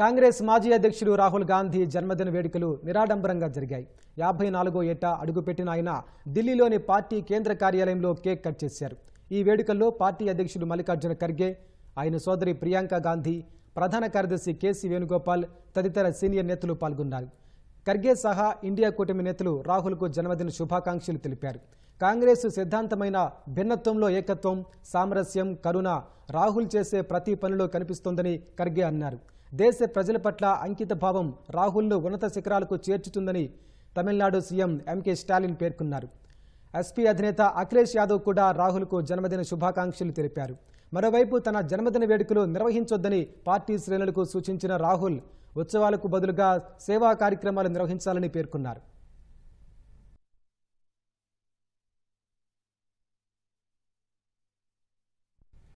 కాంగ్రెస్ మాజీ అధ్యక్షుడు రాహుల్ గాంధీ జన్మదిన వేడుకలు నిరాడంబరంగా జరిగాయి యాభై నాలుగో ఏటా అడుగుపెట్టిన ఆయన ఢిల్లీలోని పార్టీ కేంద్ర కార్యాలయంలో కేక్ కట్ చేశారు ఈ వేడుకల్లో పార్టీ అధ్యక్షుడు మల్లికార్జున ఖర్గే ఆయన సోదరి ప్రియాంక గాంధీ ప్రధాన కార్యదర్శి కేసీ వేణుగోపాల్ తదితర సీనియర్ నేతలు పాల్గొన్నారు ఖర్గే సహా ఇండియా కూటమి నేతలు రాహుల్కు జన్మదిన శుభాకాంక్షలు తెలిపారు కాంగ్రెస్ సిద్ధాంతమైన భిన్నత్వంలో ఏకత్వం సామరస్యం కరుణ రాహుల్ చేసే ప్రతి పనిలో కనిపిస్తోందని ఖర్గే అన్నారు దేశ ప్రజల పట్ల అంకితభావం రాహుల్ను ఉన్నత శిఖరాలకు చేర్చుతుందని తమిళనాడు సీఎం ఎంకే స్టాలిన్ పేర్కొన్నారు ఎస్పీ అధినేత అఖిలేష్ యాదవ్ కూడా రాహుల్కు జన్మదిన శుభాకాంక్షలు తెలిపారు మరోవైపు తన జన్మదిన వేడుకలు నిర్వహించొద్దని పార్టీ శ్రేణులకు సూచించిన రాహుల్ ఉత్సవాలకు బదులుగా సేవా కార్యక్రమాలు నిర్వహించాలని పేర్కొన్నారు